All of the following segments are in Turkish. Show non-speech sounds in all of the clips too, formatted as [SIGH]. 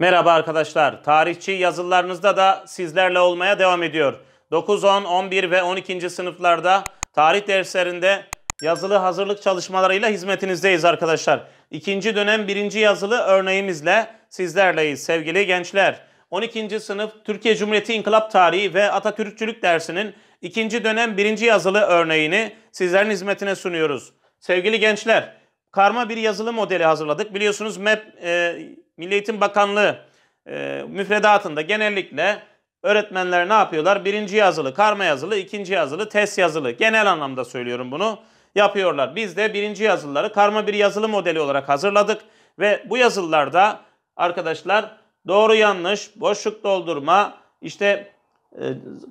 Merhaba arkadaşlar. Tarihçi yazılarınızda da sizlerle olmaya devam ediyor. 9, 10, 11 ve 12. sınıflarda tarih derslerinde yazılı hazırlık çalışmalarıyla hizmetinizdeyiz arkadaşlar. İkinci dönem birinci yazılı örneğimizle sizlerleyiz sevgili gençler. 12. sınıf Türkiye Cumhuriyeti İnkılap Tarihi ve Atatürkçülük dersinin ikinci dönem birinci yazılı örneğini sizlerin hizmetine sunuyoruz. Sevgili gençler, karma bir yazılı modeli hazırladık. Biliyorsunuz map e, Milli Eğitim Bakanlığı e, müfredatında genellikle öğretmenler ne yapıyorlar? Birinci yazılı, karma yazılı, ikinci yazılı, test yazılı. Genel anlamda söylüyorum bunu. Yapıyorlar. Biz de birinci yazılıları karma bir yazılı modeli olarak hazırladık. Ve bu yazılılarda arkadaşlar doğru yanlış, boşluk doldurma, işte e,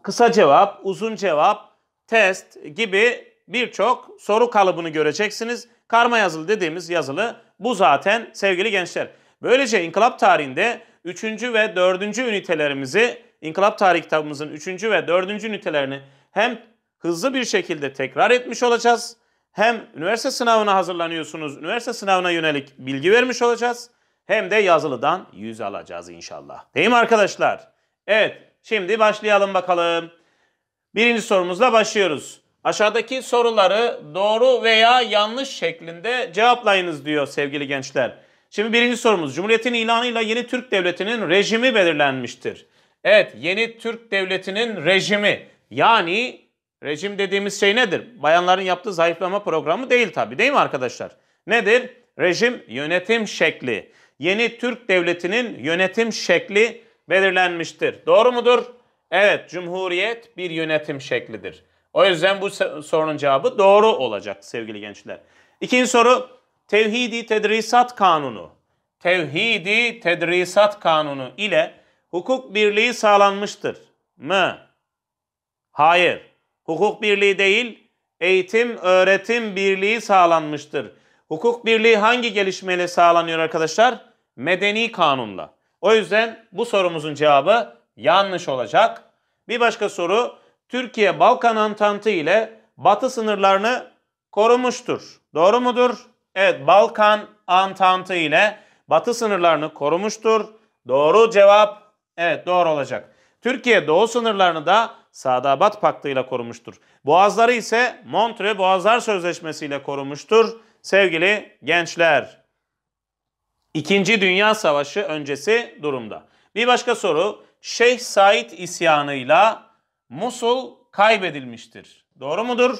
kısa cevap, uzun cevap, test gibi birçok soru kalıbını göreceksiniz. Karma yazılı dediğimiz yazılı bu zaten sevgili gençler. Böylece inkılap tarihinde 3. ve 4. ünitelerimizi, inkılap tarih kitabımızın 3. ve 4. ünitelerini hem hızlı bir şekilde tekrar etmiş olacağız, hem üniversite sınavına hazırlanıyorsunuz, üniversite sınavına yönelik bilgi vermiş olacağız, hem de yazılıdan yüz alacağız inşallah. Değil mi arkadaşlar? Evet, şimdi başlayalım bakalım. Birinci sorumuzla başlıyoruz. Aşağıdaki soruları doğru veya yanlış şeklinde cevaplayınız diyor sevgili gençler. Şimdi birinci sorumuz. Cumhuriyetin ilanıyla yeni Türk Devleti'nin rejimi belirlenmiştir. Evet yeni Türk Devleti'nin rejimi yani rejim dediğimiz şey nedir? Bayanların yaptığı zayıflama programı değil tabii değil mi arkadaşlar? Nedir? Rejim yönetim şekli. Yeni Türk Devleti'nin yönetim şekli belirlenmiştir. Doğru mudur? Evet, cumhuriyet bir yönetim şeklidir. O yüzden bu sorunun cevabı doğru olacak sevgili gençler. İkinci soru, Tevhidi Tedrisat Kanunu, Tevhidi Tedrisat Kanunu ile hukuk birliği sağlanmıştır mı? Hayır. Hukuk birliği değil, eğitim öğretim birliği sağlanmıştır. Hukuk birliği hangi gelişmeyle sağlanıyor arkadaşlar? Medeni kanunla. O yüzden bu sorumuzun cevabı yanlış olacak. Bir başka soru Türkiye Balkan Antantı ile Batı sınırlarını korumuştur. Doğru mudur? Evet Balkan Antantı ile batı sınırlarını korumuştur. Doğru cevap evet doğru olacak. Türkiye doğu sınırlarını da Sadabat Paktı ile korumuştur. Boğazları ise Montre Boğazlar Sözleşmesi ile korumuştur. Sevgili gençler, İkinci Dünya Savaşı öncesi durumda. Bir başka soru, Şeyh Said isyanıyla Musul kaybedilmiştir. Doğru mudur?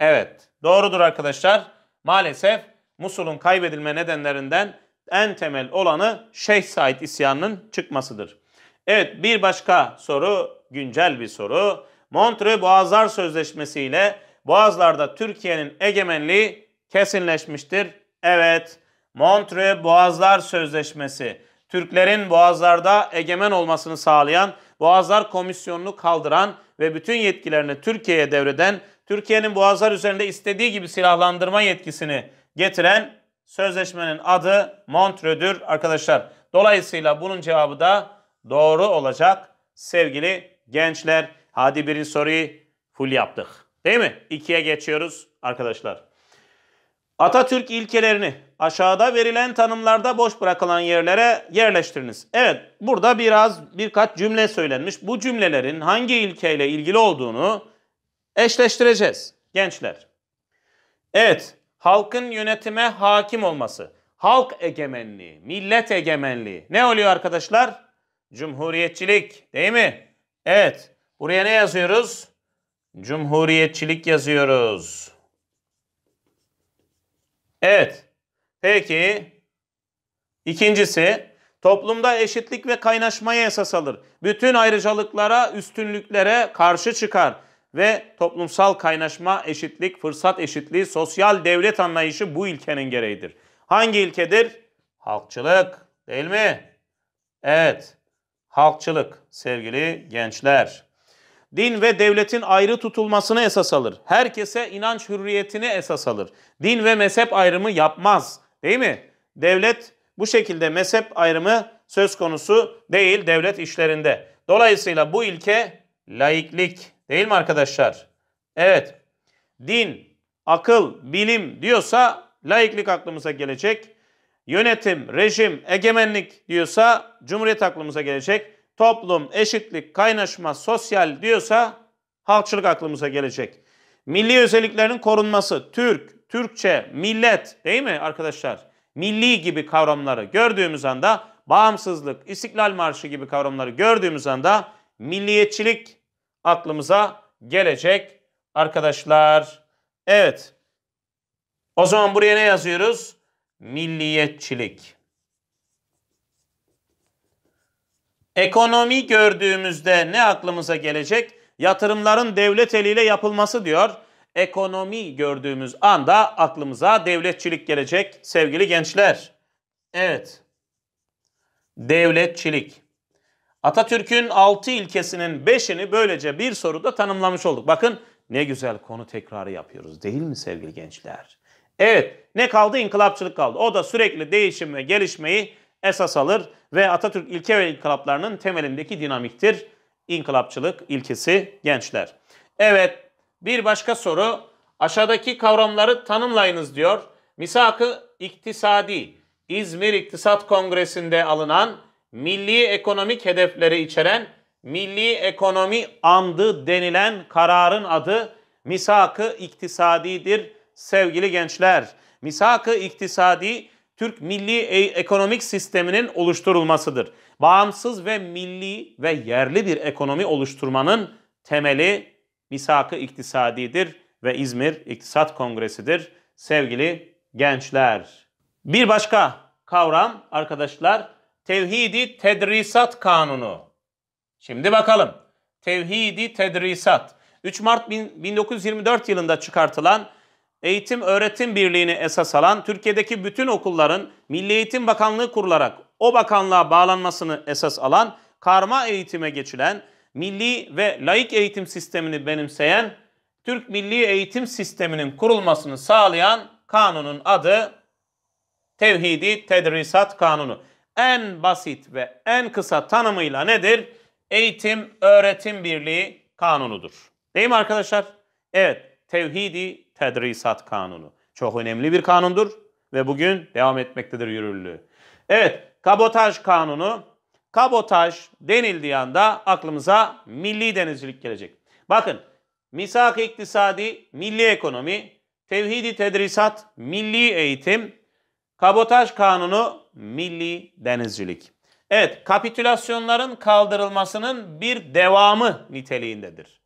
Evet, doğrudur arkadaşlar. Maalesef Musul'un kaybedilme nedenlerinden en temel olanı Şeyh Said isyanının çıkmasıdır. Evet bir başka soru güncel bir soru. Montre Boğazlar Sözleşmesi ile Boğazlar'da Türkiye'nin egemenliği kesinleşmiştir. Evet Montre Boğazlar Sözleşmesi Türklerin Boğazlar'da egemen olmasını sağlayan Boğazlar Komisyonu'nu kaldıran ve bütün yetkilerini Türkiye'ye devreden Türkiye'nin Boğazlar üzerinde istediği gibi silahlandırma yetkisini getiren sözleşmenin adı Montreux'dür arkadaşlar. Dolayısıyla bunun cevabı da doğru olacak sevgili gençler. Hadi birinci soruyu full yaptık. Değil mi? İkiye geçiyoruz arkadaşlar. Atatürk ilkelerini aşağıda verilen tanımlarda boş bırakılan yerlere yerleştiriniz. Evet burada biraz birkaç cümle söylenmiş. Bu cümlelerin hangi ilkeyle ilgili olduğunu eşleştireceğiz gençler. Evet halkın yönetime hakim olması, halk egemenliği, millet egemenliği. Ne oluyor arkadaşlar? Cumhuriyetçilik değil mi? Evet. Buraya ne yazıyoruz? Cumhuriyetçilik yazıyoruz. Evet. Peki ikincisi toplumda eşitlik ve kaynaşmaya esas alır. Bütün ayrıcalıklara, üstünlüklere karşı çıkar ve toplumsal kaynaşma, eşitlik, fırsat eşitliği, sosyal devlet anlayışı bu ilkenin gereğidir. Hangi ilkedir? Halkçılık değil mi? Evet, halkçılık sevgili gençler. Din ve devletin ayrı tutulmasını esas alır. Herkese inanç hürriyetini esas alır. Din ve mezhep ayrımı yapmaz değil mi? Devlet bu şekilde mezhep ayrımı söz konusu değil devlet işlerinde. Dolayısıyla bu ilke laiklik Değil mi arkadaşlar? Evet. Din, akıl, bilim diyorsa laiklik aklımıza gelecek. Yönetim, rejim, egemenlik diyorsa cumhuriyet aklımıza gelecek. Toplum, eşitlik, kaynaşma, sosyal diyorsa halkçılık aklımıza gelecek. Milli özelliklerin korunması, Türk, Türkçe, millet değil mi arkadaşlar? Milli gibi kavramları gördüğümüz anda bağımsızlık, istiklal marşı gibi kavramları gördüğümüz anda milliyetçilik aklımıza gelecek arkadaşlar. Evet. O zaman buraya ne yazıyoruz? Milliyetçilik. Ekonomi gördüğümüzde ne aklımıza gelecek? Yatırımların devlet eliyle yapılması diyor. Ekonomi gördüğümüz anda aklımıza devletçilik gelecek sevgili gençler. Evet. Devletçilik. Atatürk'ün 6 ilkesinin 5'ini böylece bir soruda tanımlamış olduk. Bakın ne güzel konu tekrarı yapıyoruz değil mi sevgili gençler? Evet ne kaldı? İnkılapçılık kaldı. O da sürekli değişim ve gelişmeyi esas alır ve Atatürk ilke ve inkılaplarının temelindeki dinamiktir. İnkılapçılık ilkesi gençler. Evet bir başka soru aşağıdaki kavramları tanımlayınız diyor. Misakı iktisadi İzmir İktisat Kongresi'nde alınan milli ekonomik hedefleri içeren Milli Ekonomi Amdı denilen kararın adı misakı iktisadidir sevgili gençler. misakı iktisadi Türk milli e, ekonomik sisteminin oluşturulmasıdır. Bağımsız ve milli ve yerli bir ekonomi oluşturmanın temeli misakı iktisadidir ve İzmir İktisat Kongresi'dir sevgili gençler. Bir başka kavram arkadaşlar Tevhidi Tedrisat Kanunu. Şimdi bakalım. Tevhidi Tedrisat. 3 Mart 1924 yılında çıkartılan Eğitim Öğretim Birliği'ni esas alan Türkiye'deki bütün okulların Milli Eğitim Bakanlığı kurularak o bakanlığa bağlanmasını esas alan karma eğitime geçilen milli ve laik eğitim sistemini benimseyen Türk Milli Eğitim Sistemi'nin kurulmasını sağlayan kanunun adı Tevhidi Tedrisat Kanunu en basit ve en kısa tanımıyla nedir? Eğitim öğretim birliği kanunudur. Değil mi arkadaşlar? Evet, tevhidi tedrisat kanunu. Çok önemli bir kanundur ve bugün devam etmektedir yürürlüğü. Evet, kabotaj kanunu. Kabotaj denildiği anda aklımıza milli denizcilik gelecek. Bakın, misak iktisadi, milli ekonomi, tevhidi tedrisat, milli eğitim, kabotaj kanunu milli denizcilik. Evet, kapitülasyonların kaldırılmasının bir devamı niteliğindedir.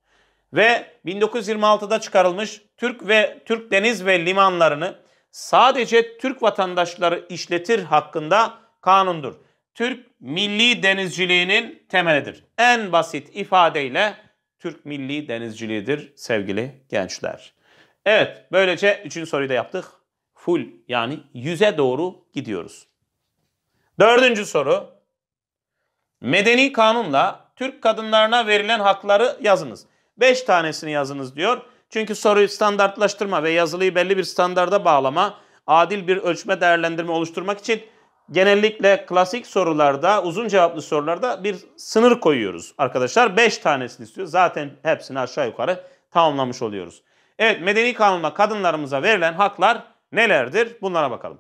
Ve 1926'da çıkarılmış Türk ve Türk deniz ve limanlarını sadece Türk vatandaşları işletir hakkında kanundur. Türk milli denizciliğinin temelidir. En basit ifadeyle Türk milli denizciliğidir sevgili gençler. Evet böylece 3. soruyu da yaptık. Full yani 100'e doğru gidiyoruz. Dördüncü soru. Medeni kanunla Türk kadınlarına verilen hakları yazınız. Beş tanesini yazınız diyor. Çünkü soruyu standartlaştırma ve yazılıyı belli bir standarda bağlama, adil bir ölçme değerlendirme oluşturmak için genellikle klasik sorularda, uzun cevaplı sorularda bir sınır koyuyoruz arkadaşlar. Beş tanesini istiyor. Zaten hepsini aşağı yukarı tamamlamış oluyoruz. Evet, medeni kanunla kadınlarımıza verilen haklar nelerdir? Bunlara bakalım.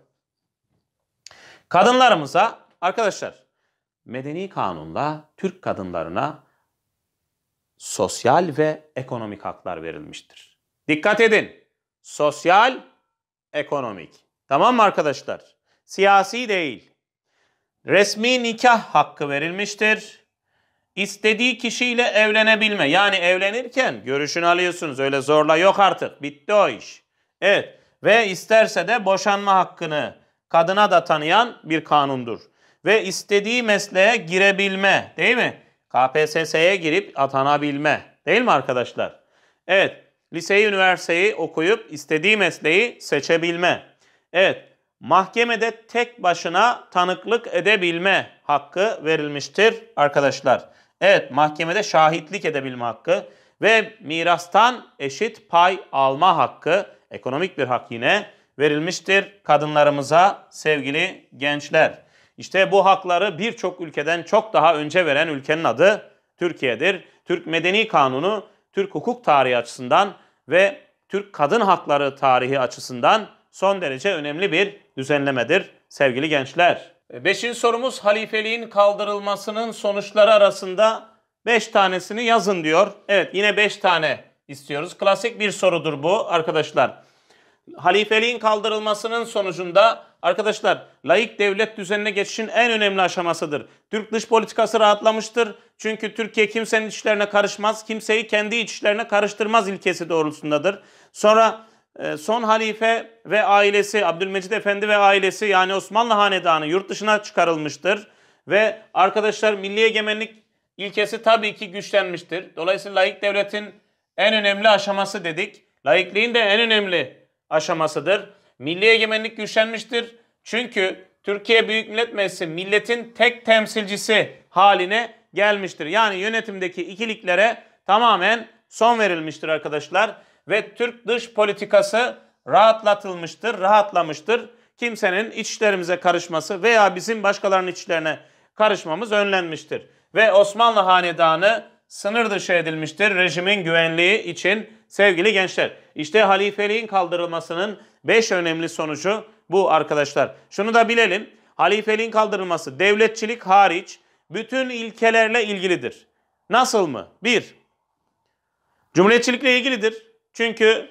Kadınlarımıza arkadaşlar medeni kanunla Türk kadınlarına sosyal ve ekonomik haklar verilmiştir. Dikkat edin. Sosyal, ekonomik. Tamam mı arkadaşlar? Siyasi değil. Resmi nikah hakkı verilmiştir. İstediği kişiyle evlenebilme. Yani evlenirken görüşünü alıyorsunuz. Öyle zorla yok artık. Bitti o iş. Evet. Ve isterse de boşanma hakkını kadına da tanıyan bir kanundur. Ve istediği mesleğe girebilme değil mi? KPSS'ye girip atanabilme değil mi arkadaşlar? Evet liseyi üniversiteyi okuyup istediği mesleği seçebilme. Evet mahkemede tek başına tanıklık edebilme hakkı verilmiştir arkadaşlar. Evet mahkemede şahitlik edebilme hakkı ve mirastan eşit pay alma hakkı ekonomik bir hak yine verilmiştir kadınlarımıza sevgili gençler. İşte bu hakları birçok ülkeden çok daha önce veren ülkenin adı Türkiye'dir. Türk Medeni Kanunu, Türk hukuk tarihi açısından ve Türk kadın hakları tarihi açısından son derece önemli bir düzenlemedir sevgili gençler. Beşinci sorumuz halifeliğin kaldırılmasının sonuçları arasında beş tanesini yazın diyor. Evet yine beş tane istiyoruz. Klasik bir sorudur bu arkadaşlar halifeliğin kaldırılmasının sonucunda arkadaşlar laik devlet düzenine geçişin en önemli aşamasıdır. Türk dış politikası rahatlamıştır. Çünkü Türkiye kimsenin içlerine karışmaz, kimseyi kendi içlerine karıştırmaz ilkesi doğrultusundadır. Sonra e, son halife ve ailesi Abdülmecid Efendi ve ailesi yani Osmanlı Hanedanı yurt dışına çıkarılmıştır. Ve arkadaşlar milli egemenlik ilkesi tabii ki güçlenmiştir. Dolayısıyla laik devletin en önemli aşaması dedik. Laikliğin de en önemli aşamasıdır. Milli egemenlik güçlenmiştir. Çünkü Türkiye Büyük Millet Meclisi milletin tek temsilcisi haline gelmiştir. Yani yönetimdeki ikiliklere tamamen son verilmiştir arkadaşlar ve Türk dış politikası rahatlatılmıştır, rahatlamıştır. Kimsenin içlerimize karışması veya bizim başkalarının içlerine karışmamız önlenmiştir. Ve Osmanlı Hanedanı sınır dışı edilmiştir rejimin güvenliği için sevgili gençler. İşte halifeliğin kaldırılmasının 5 önemli sonucu bu arkadaşlar. Şunu da bilelim. Halifeliğin kaldırılması devletçilik hariç bütün ilkelerle ilgilidir. Nasıl mı? 1. Cumhuriyetçilikle ilgilidir. Çünkü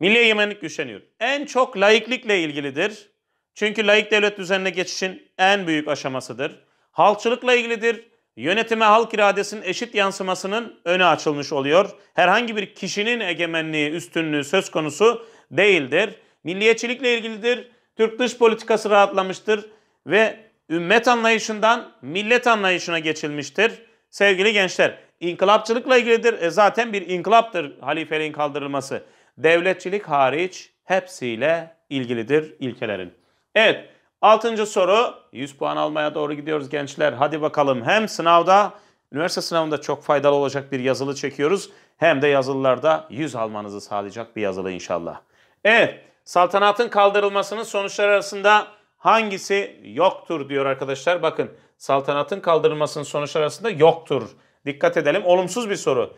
milli egemenlik güçleniyor. En çok laiklikle ilgilidir. Çünkü laik devlet düzenine geçişin en büyük aşamasıdır. Halkçılıkla ilgilidir yönetime halk iradesinin eşit yansımasının önü açılmış oluyor. Herhangi bir kişinin egemenliği, üstünlüğü söz konusu değildir. Milliyetçilikle ilgilidir. Türk dış politikası rahatlamıştır ve ümmet anlayışından millet anlayışına geçilmiştir. Sevgili gençler, inkılapçılıkla ilgilidir. E zaten bir inkılaptır halifeliğin kaldırılması. Devletçilik hariç hepsiyle ilgilidir ilkelerin. Evet, Altıncı soru 100 puan almaya doğru gidiyoruz gençler. Hadi bakalım hem sınavda üniversite sınavında çok faydalı olacak bir yazılı çekiyoruz. Hem de yazılılarda 100 almanızı sağlayacak bir yazılı inşallah. Evet saltanatın kaldırılmasının sonuçları arasında hangisi yoktur diyor arkadaşlar. Bakın saltanatın kaldırılmasının sonuçları arasında yoktur. Dikkat edelim olumsuz bir soru.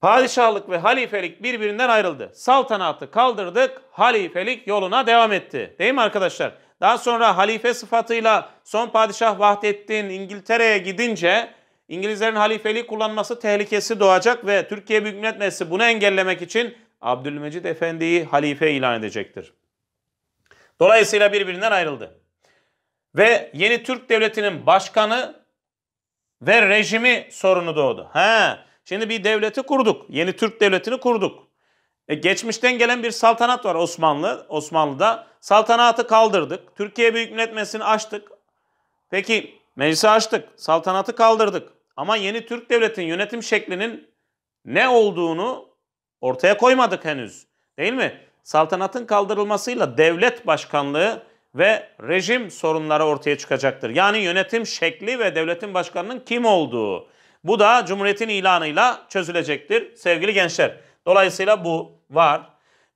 Padişahlık ve halifelik birbirinden ayrıldı. Saltanatı kaldırdık, halifelik yoluna devam etti. Değil mi arkadaşlar? Daha sonra halife sıfatıyla son padişah Vahdettin İngiltere'ye gidince İngilizlerin halifeliği kullanması tehlikesi doğacak ve Türkiye Büyük Millet Meclisi bunu engellemek için Abdülmecid Efendi'yi halife ilan edecektir. Dolayısıyla birbirinden ayrıldı. Ve yeni Türk Devleti'nin başkanı ve rejimi sorunu doğdu. He, şimdi bir devleti kurduk. Yeni Türk Devleti'ni kurduk. E, geçmişten gelen bir saltanat var Osmanlı Osmanlı'da. Saltanatı kaldırdık. Türkiye Büyük Millet Meclisi'ni açtık. Peki meclisi açtık. Saltanatı kaldırdık. Ama yeni Türk Devleti'nin yönetim şeklinin ne olduğunu ortaya koymadık henüz. Değil mi? Saltanatın kaldırılmasıyla devlet başkanlığı ve rejim sorunları ortaya çıkacaktır. Yani yönetim şekli ve devletin başkanının kim olduğu. Bu da Cumhuriyet'in ilanıyla çözülecektir sevgili gençler. Dolayısıyla bu Var.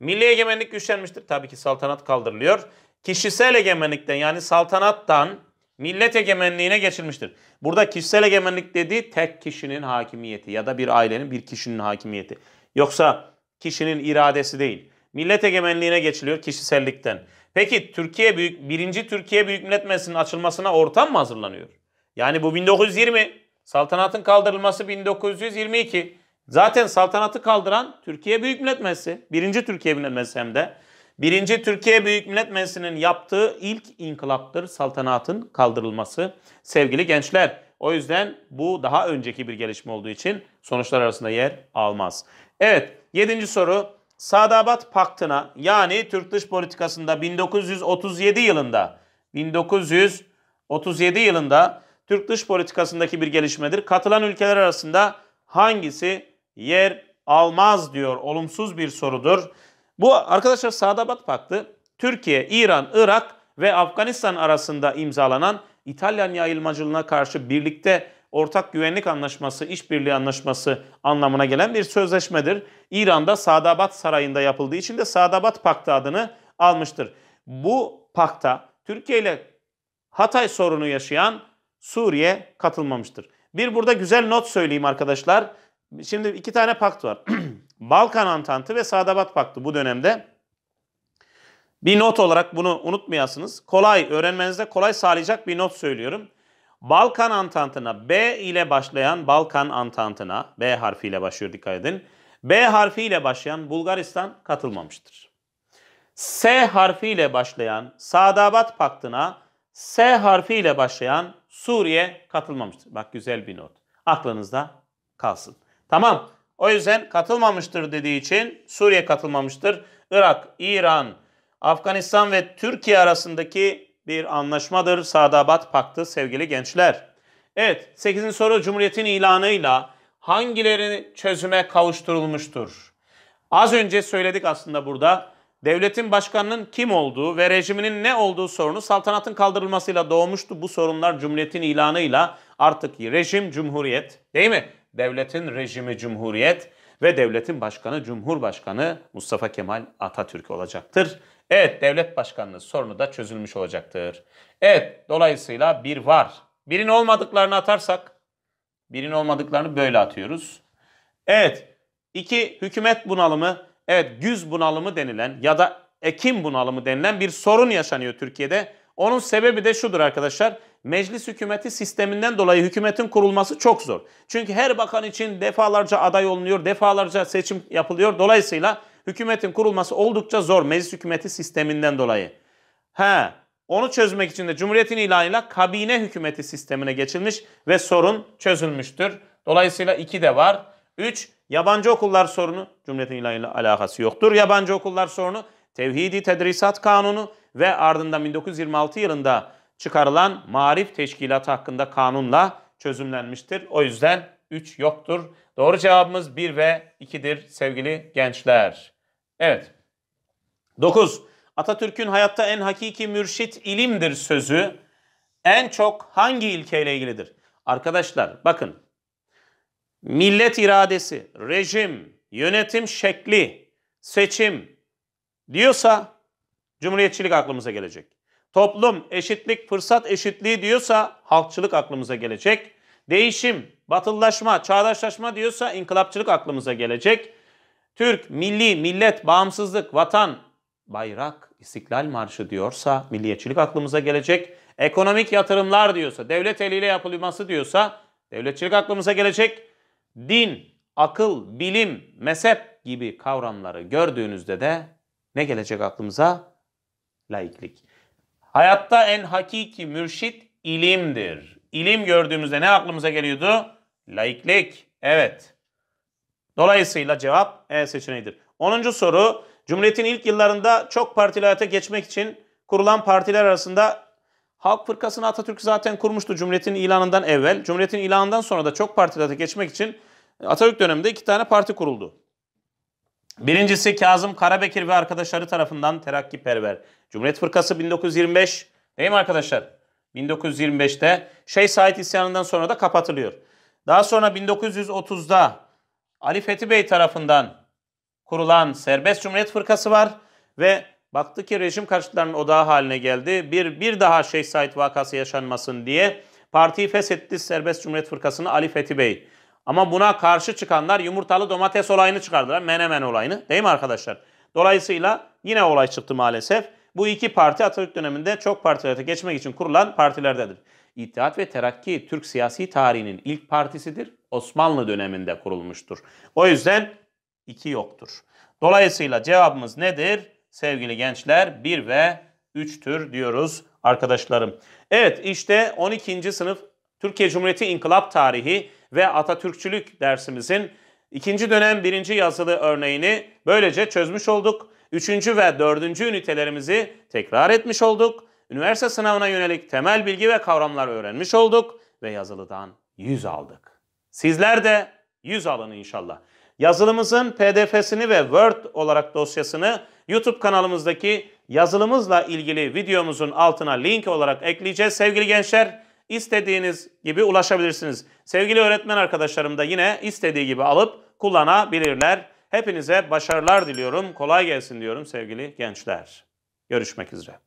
Milli egemenlik güçlenmiştir. Tabii ki saltanat kaldırılıyor. Kişisel egemenlikten yani saltanattan millet egemenliğine geçilmiştir. Burada kişisel egemenlik dediği tek kişinin hakimiyeti ya da bir ailenin bir kişinin hakimiyeti. Yoksa kişinin iradesi değil. Millet egemenliğine geçiliyor kişisellikten. Peki Türkiye büyük birinci Türkiye Büyük Millet Meclisi'nin açılmasına ortam mı hazırlanıyor? Yani bu 1920 saltanatın kaldırılması 1922 Zaten saltanatı kaldıran Türkiye Büyük Millet Meclisi. Birinci Türkiye Millet Meclisi hem de. Birinci Türkiye Büyük Millet Meclisi'nin yaptığı ilk inkılaptır saltanatın kaldırılması sevgili gençler. O yüzden bu daha önceki bir gelişme olduğu için sonuçlar arasında yer almaz. Evet yedinci soru Sadabat Paktı'na yani Türk dış politikasında 1937 yılında 1937 yılında Türk dış politikasındaki bir gelişmedir. Katılan ülkeler arasında hangisi yer almaz diyor. Olumsuz bir sorudur. Bu arkadaşlar Sadabat Paktı Türkiye, İran, Irak ve Afganistan arasında imzalanan İtalyan yayılmacılığına karşı birlikte ortak güvenlik anlaşması, işbirliği anlaşması anlamına gelen bir sözleşmedir. İran'da Sadabat Sarayı'nda yapıldığı için de Sadabat Paktı adını almıştır. Bu pakta Türkiye ile Hatay sorunu yaşayan Suriye katılmamıştır. Bir burada güzel not söyleyeyim arkadaşlar. Şimdi iki tane pakt var. [CLEARS THROAT] Balkan Antantı ve Sadabat Paktı bu dönemde. Bir not olarak bunu unutmayasınız. Kolay, öğrenmenizde kolay sağlayacak bir not söylüyorum. Balkan Antantı'na B ile başlayan Balkan Antantı'na B harfiyle başlıyor dikkat edin. B harfiyle başlayan Bulgaristan katılmamıştır. S harfiyle başlayan Sadabat Paktı'na S harfiyle başlayan Suriye katılmamıştır. Bak güzel bir not. Aklınızda kalsın. Tamam. O yüzden katılmamıştır dediği için Suriye katılmamıştır. Irak, İran, Afganistan ve Türkiye arasındaki bir anlaşmadır. Sadabat Paktı sevgili gençler. Evet 8. soru Cumhuriyet'in ilanıyla hangileri çözüme kavuşturulmuştur? Az önce söyledik aslında burada. Devletin başkanının kim olduğu ve rejiminin ne olduğu sorunu saltanatın kaldırılmasıyla doğmuştu. Bu sorunlar Cumhuriyet'in ilanıyla artık rejim cumhuriyet değil mi? devletin rejimi cumhuriyet ve devletin başkanı Cumhurbaşkanı Mustafa Kemal Atatürk olacaktır. Evet devlet başkanlığı sorunu da çözülmüş olacaktır. Evet dolayısıyla bir var. Birin olmadıklarını atarsak birin olmadıklarını böyle atıyoruz. Evet iki hükümet bunalımı evet güz bunalımı denilen ya da ekim bunalımı denilen bir sorun yaşanıyor Türkiye'de. Onun sebebi de şudur arkadaşlar meclis hükümeti sisteminden dolayı hükümetin kurulması çok zor. Çünkü her bakan için defalarca aday olunuyor, defalarca seçim yapılıyor. Dolayısıyla hükümetin kurulması oldukça zor meclis hükümeti sisteminden dolayı. Ha, onu çözmek için de Cumhuriyet'in ilanıyla kabine hükümeti sistemine geçilmiş ve sorun çözülmüştür. Dolayısıyla iki de var. Üç, yabancı okullar sorunu Cumhuriyet'in ilanıyla alakası yoktur. Yabancı okullar sorunu Tevhidi Tedrisat Kanunu ve ardından 1926 yılında çıkarılan marif teşkilatı hakkında kanunla çözümlenmiştir. O yüzden 3 yoktur. Doğru cevabımız 1 ve 2'dir sevgili gençler. Evet. 9. Atatürk'ün hayatta en hakiki mürşit ilimdir sözü en çok hangi ilkeyle ilgilidir? Arkadaşlar bakın. Millet iradesi, rejim, yönetim şekli, seçim diyorsa cumhuriyetçilik aklımıza gelecek toplum, eşitlik, fırsat eşitliği diyorsa halkçılık aklımıza gelecek. Değişim, batıllaşma, çağdaşlaşma diyorsa inkılapçılık aklımıza gelecek. Türk, milli, millet, bağımsızlık, vatan, bayrak, istiklal marşı diyorsa milliyetçilik aklımıza gelecek. Ekonomik yatırımlar diyorsa, devlet eliyle yapılması diyorsa devletçilik aklımıza gelecek. Din, akıl, bilim, mezhep gibi kavramları gördüğünüzde de ne gelecek aklımıza? Laiklik. Hayatta en hakiki mürşit ilimdir. İlim gördüğümüzde ne aklımıza geliyordu? Laiklik. Evet. Dolayısıyla cevap E seçeneğidir. 10. soru. Cumhuriyet'in ilk yıllarında çok partili hayata geçmek için kurulan partiler arasında Halk Fırkası'nı Atatürk zaten kurmuştu Cumhuriyet'in ilanından evvel. Cumhuriyet'in ilanından sonra da çok partilere geçmek için Atatürk döneminde iki tane parti kuruldu. Birincisi Kazım Karabekir ve arkadaşları tarafından terakki perver Cumhuriyet Fırkası 1925 değil mi arkadaşlar? 1925'te Şeyh Said isyanından sonra da kapatılıyor. Daha sonra 1930'da Ali Fethi Bey tarafından kurulan Serbest Cumhuriyet Fırkası var ve baktı ki rejim karşıtlarının odağı haline geldi. Bir, bir daha Şeyh Said vakası yaşanmasın diye partiyi feshetti Serbest Cumhuriyet Fırkası'nı Ali Fethi Bey. Ama buna karşı çıkanlar yumurtalı domates olayını çıkardılar. Menemen olayını. Değil mi arkadaşlar? Dolayısıyla yine olay çıktı maalesef. Bu iki parti Atatürk döneminde çok partilerde geçmek için kurulan partilerdedir. İttihat ve Terakki Türk siyasi tarihinin ilk partisidir. Osmanlı döneminde kurulmuştur. O yüzden iki yoktur. Dolayısıyla cevabımız nedir? Sevgili gençler 1 ve 3'tür diyoruz arkadaşlarım. Evet işte 12. sınıf Türkiye Cumhuriyeti İnkılap Tarihi ve Atatürkçülük dersimizin ikinci dönem birinci yazılı örneğini böylece çözmüş olduk. Üçüncü ve dördüncü ünitelerimizi tekrar etmiş olduk. Üniversite sınavına yönelik temel bilgi ve kavramlar öğrenmiş olduk ve yazılıdan 100 aldık. Sizler de 100 alın inşallah. Yazılımızın PDF'sini ve Word olarak dosyasını YouTube kanalımızdaki yazılımızla ilgili videomuzun altına link olarak ekleyeceğiz sevgili gençler istediğiniz gibi ulaşabilirsiniz. Sevgili öğretmen arkadaşlarım da yine istediği gibi alıp kullanabilirler. Hepinize başarılar diliyorum. Kolay gelsin diyorum sevgili gençler. Görüşmek üzere.